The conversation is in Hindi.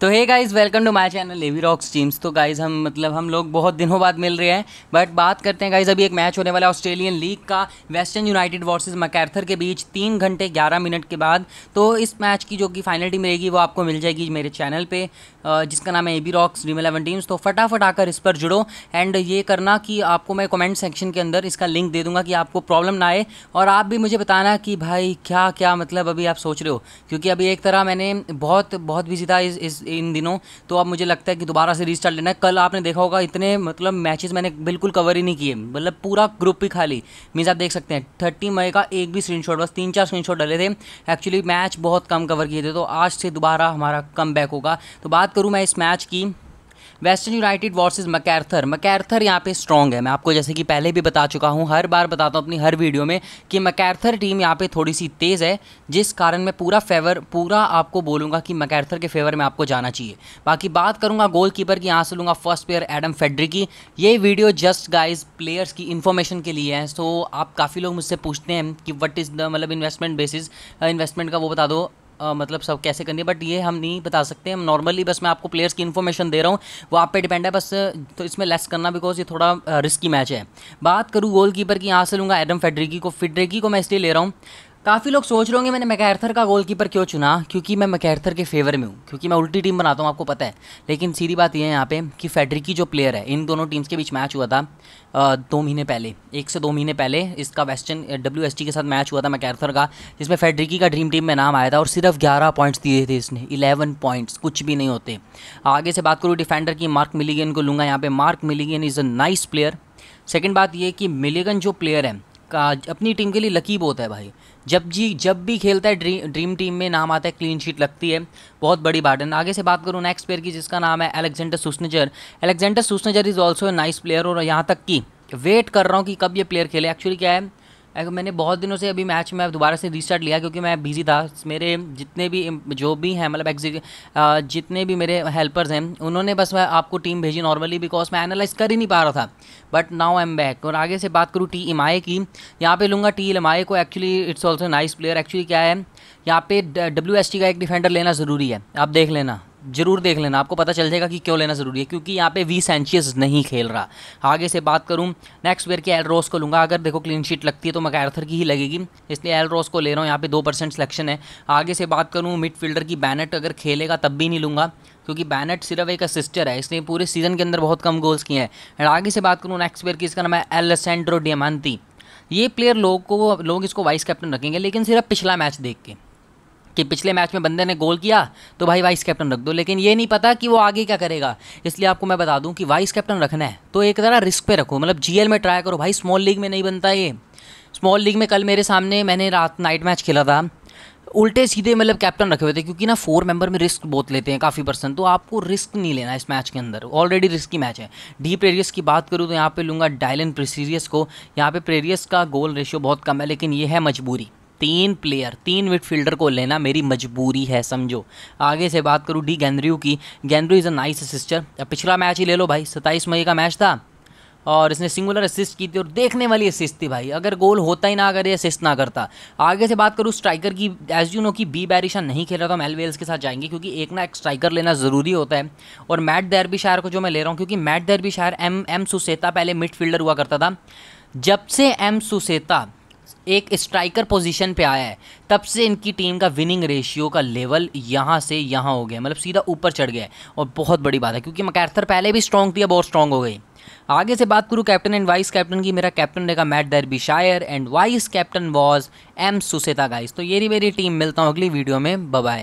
तो hey guys welcome to my channel Levi rocks teams तो गाइज़ हम मतलब हम लोग बहुत दिनों बाद मिल रहे हैं बट बात करते हैं गाइज़ अभी एक मैच होने वाला है ऑस्ट्रेलियन लीग का वेस्टर्न यूनाइटेड वर्सेस मकैथर के बीच तीन घंटे ग्यारह मिनट के बाद तो इस मैच की जो कि फाइनल टीम रहेगी वो आपको मिल जाएगी मेरे चैनल पर जिसका नाम है A B rocks dream eleven teams तो फटाफट आकर इस पर जुड़ो एंड ये करना कि आपको मैं कमेंट सेक्शन के अंदर इसका लिंक दे दूंगा कि आपको प्रॉब्लम ना आए और आप भी मुझे बताना कि भाई क्या क्या मतलब अभी आप सोच रहे हो क्योंकि अभी एक तरह मैंने बहुत बहुत बिजी था इस इन दिनों तो अब मुझे लगता है कि दोबारा से रिस्टार्ट लेना है कल आपने देखा होगा इतने मतलब मैचेस मैंने बिल्कुल कवर ही नहीं किए मतलब पूरा ग्रुप ही खाली मीन्स आप देख सकते हैं थर्टी मई का एक भी स्क्रीनशॉट बस तीन चार स्क्रीन डले थे एक्चुअली मैच बहुत कम कवर किए थे तो आज से दोबारा हमारा कम होगा तो बात करूँ मैं इस मैच की Western United versus Macarthur Macarthur यहाँ पे स्ट्रॉन्ग है मैं आपको जैसे कि पहले भी बता चुका हूँ हर बार बताता हूँ अपनी हर वीडियो में कि मकैर्थर टीम यहाँ पे थोड़ी सी तेज़ है जिस कारण मैं पूरा फेवर पूरा आपको बोलूँगा कि मकैर्थर के फेवर में आपको जाना चाहिए बाकी बात करूँगा गोल कीपर की यहाँ से लूँगा फर्स्ट प्लेयर एडम फेडरी की ये वीडियो जस्ट गाइज प्लेयर्स की इन्फॉर्मेशन के लिए है सो आप काफ़ी लोग मुझसे पूछते हैं कि वट इज़ द मतलब इन्वेस्टमेंट बेसिस इन्वेस्टमेंट का वो बता दो आ, मतलब सब कैसे करनी है बट ये हम नहीं बता सकते हम नॉर्मली बस मैं आपको प्लेयर्स की इन्फॉर्मेशन दे रहा हूँ वो आप पे डिपेंड है बस तो इसमें लेस करना बिकॉज ये थोड़ा रिस्की मैच है बात करूँ गोल कीपर की यहाँ से लूँगा एडम फेडरिकी को फेडरिकी को मैं इसलिए ले रहा हूँ काफ़ी लोग सोच रहे होंगे मैंने मैकैर्थर का गोलकीपर क्यों चुना क्योंकि मैं मैकैर्थर के फेवर में हूँ क्योंकि मैं उल्टी टीम बनाता हूँ आपको पता है लेकिन सीधी बात यह है यहाँ पे कि फेडरिकी जो प्लेयर है इन दोनों टीम्स के बीच मैच हुआ था दो महीने पहले एक से दो महीने पहले इसका वेस्टर्न डब्ल्यू के साथ मैच हुआ था मैकैर्थर का जिसमें फेडरिकी का ड्रीम टीम में नाम आया था और सिर्फ ग्यारह पॉइंट्स दिए थे इसने इलेवन पॉइंट्स कुछ भी नहीं होते आगे से बात करूँ डिफेंडर की मार्क मिलीगन को लूँगा यहाँ पर Mark Milligan is a nice player second बात ये कि मिलीगन जो प्लेयर है का अपनी टीम के लिए लकीब होता है भाई जब जी जब भी खेलता है ड्री, ड्रीम टीम में नाम आता है क्लीन शीट लगती है बहुत बड़ी बात है आगे से बात करूँ नेक्स्ट प्लेयर की जिसका नाम है Alexander Susnjar Alexander Susnjar is also a nice player और यहाँ तक कि वेट कर रहा हूँ कि कब ये प्लेयर खेले एक्चुअली क्या है अगर मैंने बहुत दिनों से अभी मैच में दोबारा से रीस्टार्ट लिया क्योंकि मैं बिजी था मेरे जितने भी जो भी हैं मतलब एग्जी जितने भी मेरे हेल्पर्स हैं उन्होंने बस मैं आपको टीम भेजी नॉर्मली बिकॉज मैं एनालाइज कर ही नहीं पा रहा था but now I am back और आगे से बात करूँ टी एम की यहाँ पे लूँगा टी एम को actually it's also nice player actually क्या है यहाँ पे डब्ल्यू का एक डिफेंडर लेना ज़रूरी है आप देख लेना जरूर देख लेना आपको पता चल जाएगा कि क्यों लेना ज़रूरी है क्योंकि यहाँ पे वी सेंचियस नहीं खेल रहा आगे से बात करूँ नेक्स्ट वेयर की एल रोस को लूँगा अगर देखो क्लीन शीट लगती है तो मैकैर्थर की ही लगेगी इसलिए एल रोस को ले रहा हूँ यहाँ पे दो परसेंट सिलेक्शन है आगे से बात करूँ मिडफील्डर की बैनेट अगर खेलेगा तब भी नहीं लूँगा क्योंकि बैनेट सिर्फ एक असिस्टर है इसने पूरे सीज़न के अंदर बहुत कम गोल्स किए हैं एंड आगे से बात करूँ नेक्स्ट वेयर की इसका नाम है सेंड्रो डियामांती ये प्लेयर लोग को लोग इसको वाइस कैप्टन रखेंगे लेकिन सिर्फ पिछला मैच देख के कि पिछले मैच में बंदे ने गोल किया तो भाई वाइस कैप्टन रख दो लेकिन ये नहीं पता कि वो आगे क्या करेगा इसलिए आपको मैं बता दूं कि वाइस कैप्टन रखना है तो एक तरह रिस्क पे रखो मतलब जीएल में ट्राई करो भाई स्मॉल लीग में नहीं बनता ये स्मॉल लीग में कल मेरे सामने मैंने रात नाइट मैच खेला था उल्टे सीधे मतलब कैप्टन रखे हुए थे क्योंकि ना फोर मेंबर में रिस्क बहुत लेते हैं काफ़ी परसेंट तो आपको रिस्क नहीं लेना इस मैच के अंदर ऑलरेडी रिस्की मैच है डी प्रेरियस की बात करूँ तो यहाँ पे लूँगा डायलन प्रेसीरियस को यहाँ पे प्रेरियस का गोल रेशियो बहुत कम है लेकिन ये है मजबूरी तीन प्लेयर तीन मिडफील्डर को लेना मेरी मजबूरी है समझो आगे से बात करूँ डी गेंद्रियू की गेंद्रियू इज़ अ नाइस असिस्टर पिछला मैच ही ले लो भाई सत्ताईस मई का मैच था और इसने सिंगुलर असिस्ट की थी और देखने वाली असिस्ट थी भाई अगर गोल होता ही ना अगर ये असिस्ट ना करता आगे से बात करूँ स्ट्राइकर की एज यू नो कि बी बैरिशा नहीं खेल रहा था हम एल के साथ जाएंगे क्योंकि एक ना एक स्ट्राइकर लेना ज़रूरी होता है और मैट दैरबी शायर को जो मैं ले रहा हूँ क्योंकि मैट दैरबी शायर एम एम सुसेता पहले मिडफील्डर हुआ करता था जब से एम सुसेता एक स्ट्राइकर पोजीशन पे आया है तब से इनकी टीम का विनिंग रेशियो का लेवल यहाँ से यहाँ हो गया मतलब सीधा ऊपर चढ़ गया है और बहुत बड़ी बात है क्योंकि मकैथर पहले भी स्ट्रॉन्ग थी अब और स्ट्रॉन्ग हो गई आगे से बात करूँ कैप्टन एंड वाइस कैप्टन की मेरा कैप्टन रहेगा Matt Derbyshire and vice captain was M सुसेता गाइस तो ये मेरी टीम मिलता हूँ अगली वीडियो में बबाए